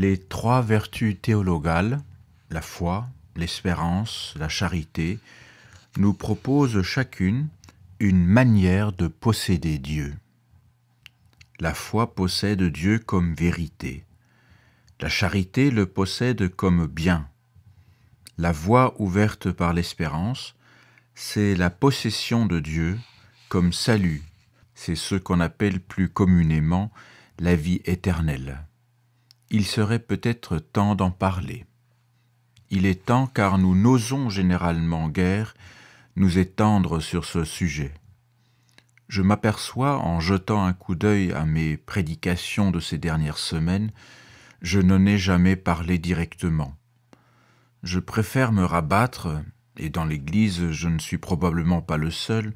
les trois vertus théologales, la foi, l'espérance, la charité, nous proposent chacune une manière de posséder Dieu. La foi possède Dieu comme vérité. La charité le possède comme bien. La voie ouverte par l'espérance, c'est la possession de Dieu comme salut. C'est ce qu'on appelle plus communément la vie éternelle il serait peut-être temps d'en parler. Il est temps car nous n'osons généralement guère nous étendre sur ce sujet. Je m'aperçois, en jetant un coup d'œil à mes prédications de ces dernières semaines, je n'en ai jamais parlé directement. Je préfère me rabattre, et dans l'Église je ne suis probablement pas le seul,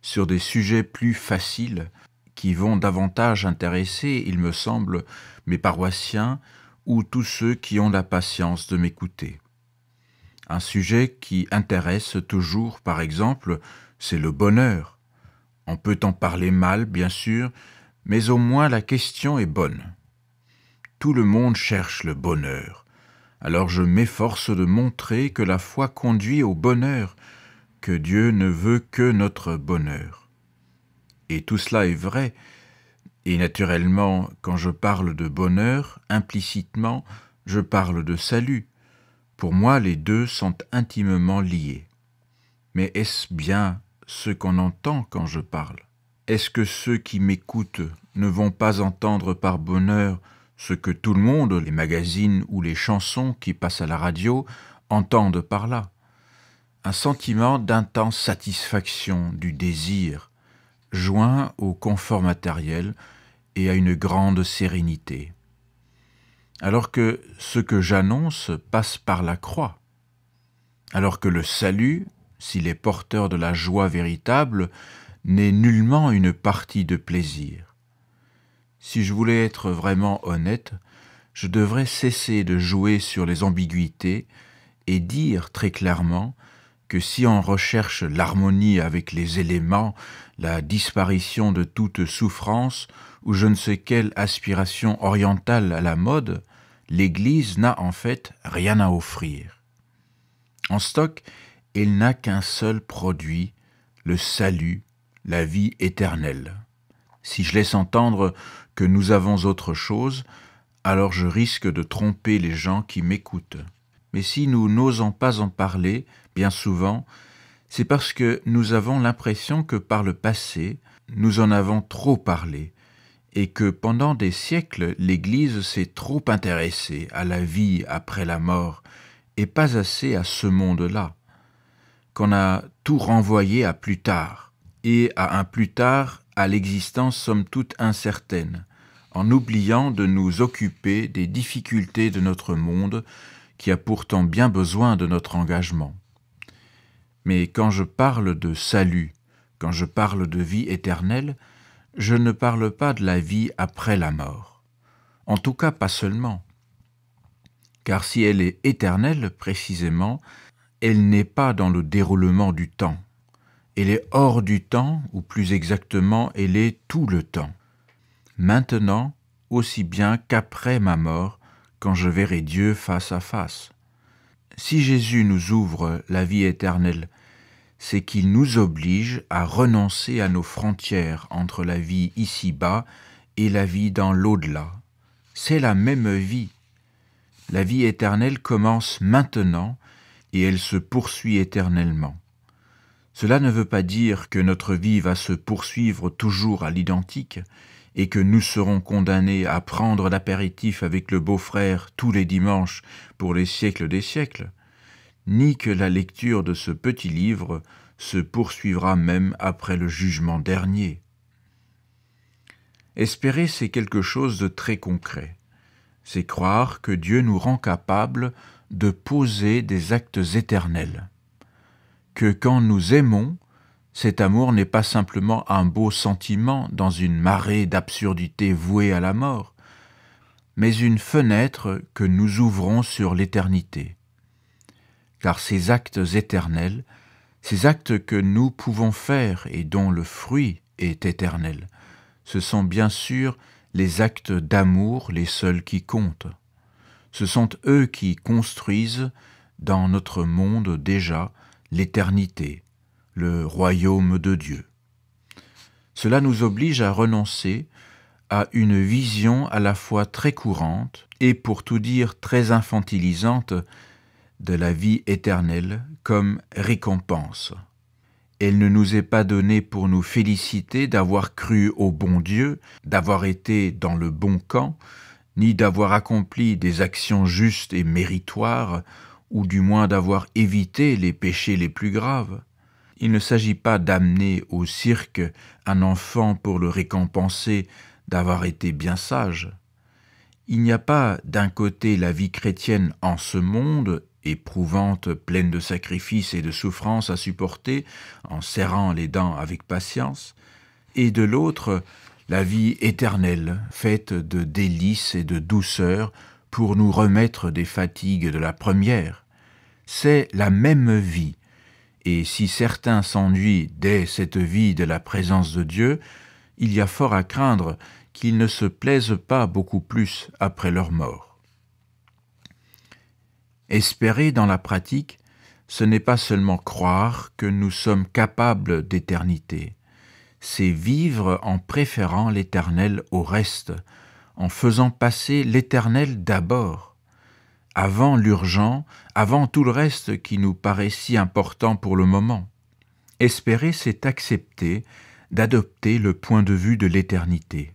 sur des sujets plus faciles, qui vont davantage intéresser, il me semble, mes paroissiens ou tous ceux qui ont la patience de m'écouter. Un sujet qui intéresse toujours, par exemple, c'est le bonheur. On peut en parler mal, bien sûr, mais au moins la question est bonne. Tout le monde cherche le bonheur. Alors je m'efforce de montrer que la foi conduit au bonheur, que Dieu ne veut que notre bonheur. Et tout cela est vrai. Et naturellement, quand je parle de bonheur, implicitement, je parle de salut. Pour moi, les deux sont intimement liés. Mais est-ce bien ce qu'on entend quand je parle Est-ce que ceux qui m'écoutent ne vont pas entendre par bonheur ce que tout le monde, les magazines ou les chansons qui passent à la radio, entendent par là Un sentiment d'intense satisfaction, du désir, joint au confort matériel et à une grande sérénité. Alors que ce que j'annonce passe par la croix, alors que le salut, s'il est porteur de la joie véritable, n'est nullement une partie de plaisir. Si je voulais être vraiment honnête, je devrais cesser de jouer sur les ambiguïtés et dire très clairement que si on recherche l'harmonie avec les éléments, la disparition de toute souffrance ou je ne sais quelle aspiration orientale à la mode, l'Église n'a en fait rien à offrir. En stock, elle n'a qu'un seul produit, le salut, la vie éternelle. Si je laisse entendre que nous avons autre chose, alors je risque de tromper les gens qui m'écoutent. Mais si nous n'osons pas en parler, bien souvent, c'est parce que nous avons l'impression que par le passé, nous en avons trop parlé, et que pendant des siècles, l'Église s'est trop intéressée à la vie après la mort, et pas assez à ce monde-là, qu'on a tout renvoyé à plus tard, et à un plus tard à l'existence somme toute incertaine, en oubliant de nous occuper des difficultés de notre monde qui a pourtant bien besoin de notre engagement. Mais quand je parle de salut, quand je parle de vie éternelle, je ne parle pas de la vie après la mort. En tout cas, pas seulement. Car si elle est éternelle, précisément, elle n'est pas dans le déroulement du temps. Elle est hors du temps, ou plus exactement, elle est tout le temps. Maintenant, aussi bien qu'après ma mort, quand je verrai Dieu face à face si Jésus nous ouvre la vie éternelle, c'est qu'il nous oblige à renoncer à nos frontières entre la vie ici-bas et la vie dans l'au-delà. C'est la même vie. La vie éternelle commence maintenant et elle se poursuit éternellement. Cela ne veut pas dire que notre vie va se poursuivre toujours à l'identique, et que nous serons condamnés à prendre l'apéritif avec le beau-frère tous les dimanches pour les siècles des siècles, ni que la lecture de ce petit livre se poursuivra même après le jugement dernier. Espérer, c'est quelque chose de très concret. C'est croire que Dieu nous rend capables de poser des actes éternels, que quand nous aimons, cet amour n'est pas simplement un beau sentiment dans une marée d'absurdités vouées à la mort, mais une fenêtre que nous ouvrons sur l'éternité. Car ces actes éternels, ces actes que nous pouvons faire et dont le fruit est éternel, ce sont bien sûr les actes d'amour les seuls qui comptent. Ce sont eux qui construisent dans notre monde déjà l'éternité, le royaume de Dieu. Cela nous oblige à renoncer à une vision à la fois très courante et, pour tout dire, très infantilisante de la vie éternelle comme récompense. Elle ne nous est pas donnée pour nous féliciter d'avoir cru au bon Dieu, d'avoir été dans le bon camp, ni d'avoir accompli des actions justes et méritoires, ou du moins d'avoir évité les péchés les plus graves. Il ne s'agit pas d'amener au cirque un enfant pour le récompenser d'avoir été bien sage. Il n'y a pas d'un côté la vie chrétienne en ce monde, éprouvante, pleine de sacrifices et de souffrances à supporter, en serrant les dents avec patience, et de l'autre la vie éternelle, faite de délices et de douceur, pour nous remettre des fatigues de la première. C'est la même vie, et si certains s'ennuient dès cette vie de la présence de Dieu, il y a fort à craindre qu'ils ne se plaisent pas beaucoup plus après leur mort. Espérer dans la pratique, ce n'est pas seulement croire que nous sommes capables d'éternité, c'est vivre en préférant l'éternel au reste, en faisant passer l'éternel d'abord avant l'urgent, avant tout le reste qui nous paraît si important pour le moment. Espérer, c'est accepter d'adopter le point de vue de l'éternité.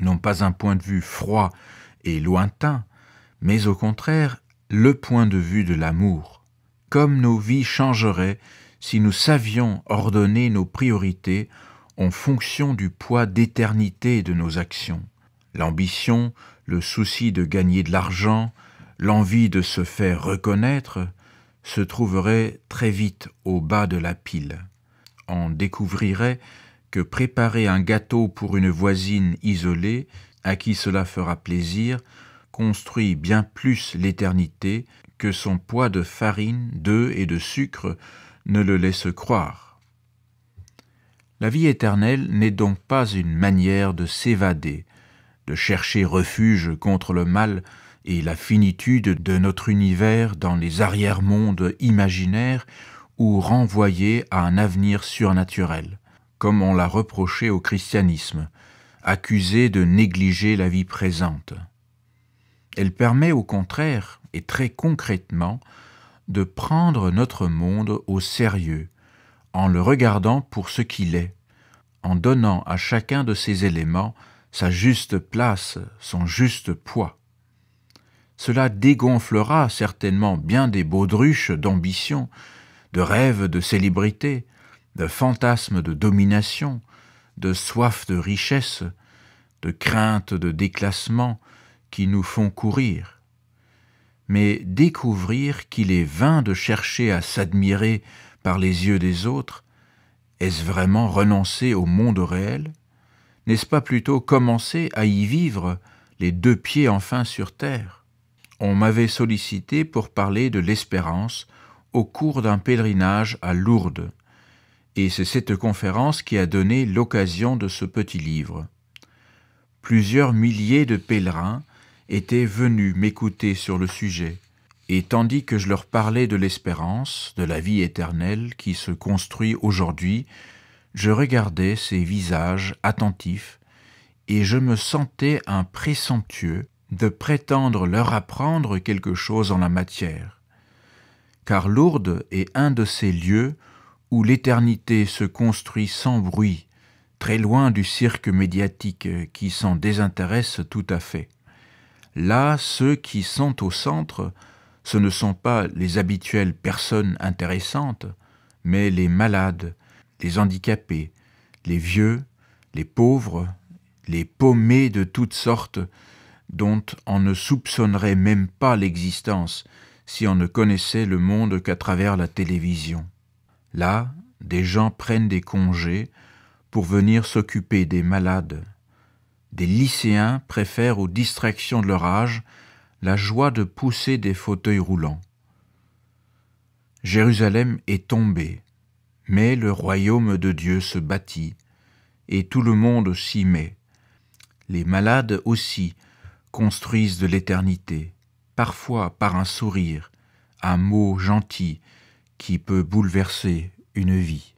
Non pas un point de vue froid et lointain, mais au contraire le point de vue de l'amour. Comme nos vies changeraient si nous savions ordonner nos priorités en fonction du poids d'éternité de nos actions. L'ambition, le souci de gagner de l'argent, l'envie de se faire reconnaître se trouverait très vite au bas de la pile. On découvrirait que préparer un gâteau pour une voisine isolée, à qui cela fera plaisir, construit bien plus l'éternité que son poids de farine, d'œufs et de sucre ne le laisse croire. La vie éternelle n'est donc pas une manière de s'évader, de chercher refuge contre le mal et la finitude de notre univers dans les arrière-mondes imaginaires ou renvoyés à un avenir surnaturel, comme on l'a reproché au christianisme, accusé de négliger la vie présente. Elle permet au contraire, et très concrètement, de prendre notre monde au sérieux, en le regardant pour ce qu'il est, en donnant à chacun de ses éléments sa juste place, son juste poids. Cela dégonflera certainement bien des baudruches d'ambition, de rêves de célébrité, de fantasmes de domination, de soif de richesse, de crainte de déclassement qui nous font courir. Mais découvrir qu'il est vain de chercher à s'admirer par les yeux des autres, est-ce vraiment renoncer au monde réel N'est-ce pas plutôt commencer à y vivre les deux pieds enfin sur terre on m'avait sollicité pour parler de l'espérance au cours d'un pèlerinage à Lourdes, et c'est cette conférence qui a donné l'occasion de ce petit livre. Plusieurs milliers de pèlerins étaient venus m'écouter sur le sujet, et tandis que je leur parlais de l'espérance, de la vie éternelle qui se construit aujourd'hui, je regardais ces visages attentifs, et je me sentais un présomptueux de prétendre leur apprendre quelque chose en la matière. Car Lourdes est un de ces lieux où l'éternité se construit sans bruit, très loin du cirque médiatique qui s'en désintéresse tout à fait. Là, ceux qui sont au centre, ce ne sont pas les habituelles personnes intéressantes, mais les malades, les handicapés, les vieux, les pauvres, les paumés de toutes sortes, dont on ne soupçonnerait même pas l'existence si on ne connaissait le monde qu'à travers la télévision. Là, des gens prennent des congés pour venir s'occuper des malades. Des lycéens préfèrent aux distractions de leur âge la joie de pousser des fauteuils roulants. Jérusalem est tombée, mais le royaume de Dieu se bâtit, et tout le monde s'y met. Les malades aussi construisent de l'éternité, parfois par un sourire, un mot gentil qui peut bouleverser une vie.